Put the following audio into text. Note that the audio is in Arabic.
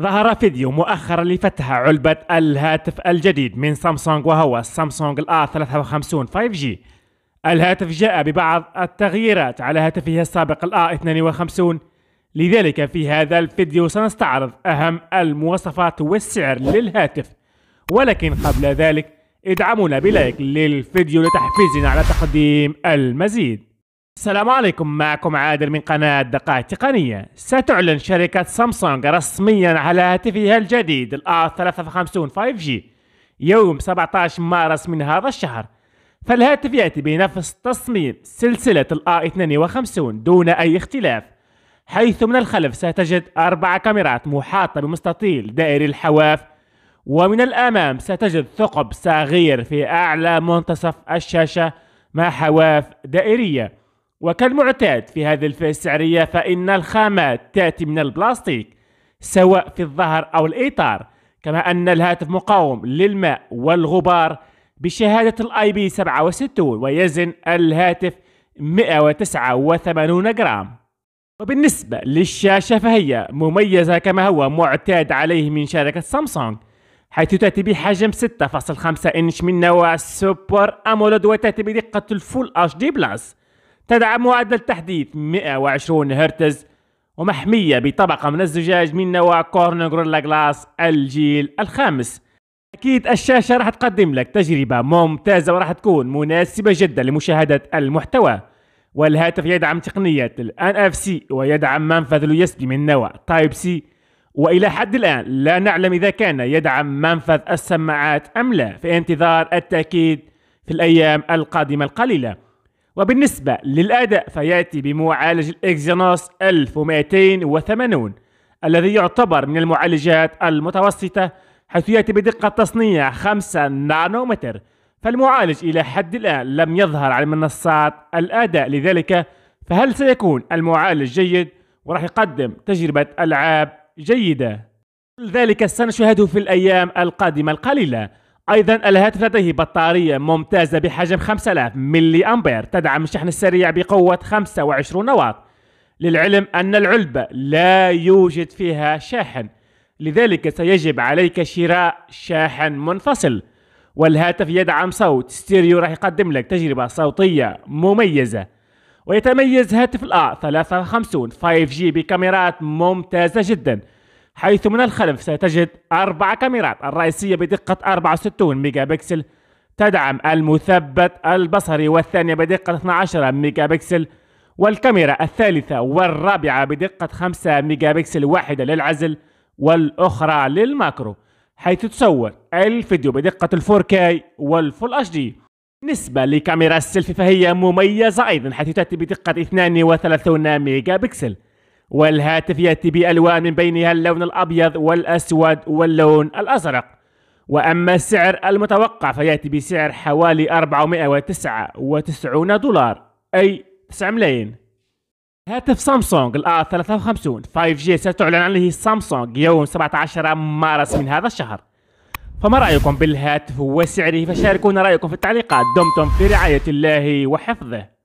ظهر فيديو مؤخرا لفتح علبة الهاتف الجديد من سامسونج وهو السامسونج الآر 53 5G الهاتف جاء ببعض التغييرات على هاتفه السابق الآر 52 لذلك في هذا الفيديو سنستعرض أهم المواصفات والسعر للهاتف ولكن قبل ذلك ادعمونا بلايك للفيديو لتحفيزنا على تقديم المزيد السلام عليكم معكم عادل من قناة دقائق تقنية ستعلن شركة سامسونج رسميا على هاتفها الجديد الآر 350 5G يوم 17 مارس من هذا الشهر فالهاتف يأتي بنفس تصميم سلسلة الآر 52 دون أي اختلاف حيث من الخلف ستجد أربع كاميرات محاطة بمستطيل دائري الحواف ومن الأمام ستجد ثقب صغير في أعلى منتصف الشاشة مع حواف دائرية وكالمعتاد في هذه الفئة السعرية فإن الخامات تأتي من البلاستيك سواء في الظهر أو الإطار كما أن الهاتف مقاوم للماء والغبار بشهادة الاي بي 67 ويزن الهاتف 189 جرام وبالنسبة للشاشة فهي مميزة كما هو معتاد عليه من شركة سامسونج حيث تأتي بحجم 6.5 إنش من نوع سوبر أمولود وتأتي بدقة الفول اتش دي بلس تدعم معدل تحديث 120 هرتز ومحمية بطبقة من الزجاج من نوع كورن غوريلا جلاس الجيل الخامس أكيد الشاشة راح تقدم لك تجربة ممتازة وراح تكون مناسبة جدا لمشاهدة المحتوى والهاتف يدعم تقنية الـ NFC ويدعم منفذ الـ USB من نوع تايب سي وإلى حد الآن لا نعلم إذا كان يدعم منفذ السماعات أم لا في انتظار التأكيد في الأيام القادمة القليلة وبالنسبة للأداء فيأتي بمعالج الإكزينوس 1280 الذي يعتبر من المعالجات المتوسطة حيث يأتي بدقة تصنيع 5 نانومتر فالمعالج إلى حد الآن لم يظهر على منصات الأداء لذلك فهل سيكون المعالج جيد وراح يقدم تجربة ألعاب جيدة؟ ذلك سنشاهده في الأيام القادمة القليلة أيضا الهاتف لديه بطارية ممتازة بحجم 5000 ملي أمبير تدعم الشحن السريع بقوة 25 واط للعلم أن العلبة لا يوجد فيها شاحن لذلك سيجب عليك شراء شاحن منفصل والهاتف يدعم صوت ستيريو راح يقدم لك تجربة صوتية مميزة ويتميز هاتف الآ 53 5G بكاميرات ممتازة جداً حيث من الخلف ستجد أربع كاميرات الرئيسية بدقة 64 ميجا بكسل تدعم المثبت البصري والثانية بدقة 12 ميجا بكسل والكاميرا الثالثة والرابعة بدقة 5 ميجا بكسل واحدة للعزل والأخرى للماكرو حيث تصور الفيديو بدقة الفور كاي والفول اتش دي بالنسبة لكاميرا السيلفي فهي مميزة أيضا حيث تأتي بدقة 32 ميجا بكسل والهاتف يأتي بألوان من بينها اللون الأبيض والأسود واللون الأزرق وأما السعر المتوقع فيأتي بسعر حوالي 499 دولار أي 9 ملايين هاتف سامسونج الآر 53 5G ستعلن عنه سامسونج يوم 17 مارس من هذا الشهر فما رأيكم بالهاتف وسعره فشاركونا رأيكم في التعليقات دمتم في رعاية الله وحفظه